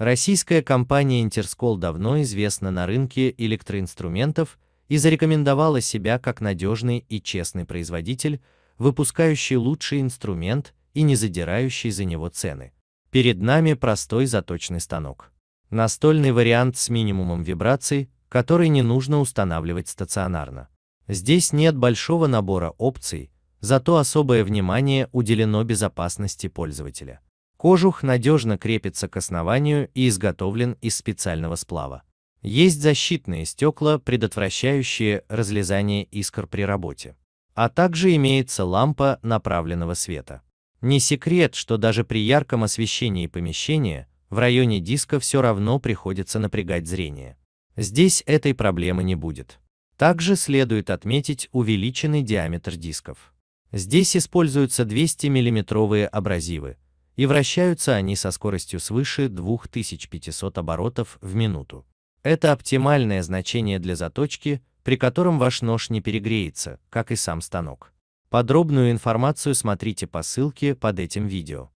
Российская компания Интерскол давно известна на рынке электроинструментов и зарекомендовала себя как надежный и честный производитель, выпускающий лучший инструмент и не задирающий за него цены. Перед нами простой заточный станок. Настольный вариант с минимумом вибраций, который не нужно устанавливать стационарно. Здесь нет большого набора опций, зато особое внимание уделено безопасности пользователя. Кожух надежно крепится к основанию и изготовлен из специального сплава. Есть защитные стекла, предотвращающие разлезание искр при работе. А также имеется лампа направленного света. Не секрет, что даже при ярком освещении помещения в районе диска все равно приходится напрягать зрение. Здесь этой проблемы не будет. Также следует отметить увеличенный диаметр дисков. Здесь используются 200 миллиметровые абразивы, и вращаются они со скоростью свыше 2500 оборотов в минуту. Это оптимальное значение для заточки, при котором ваш нож не перегреется, как и сам станок. Подробную информацию смотрите по ссылке под этим видео.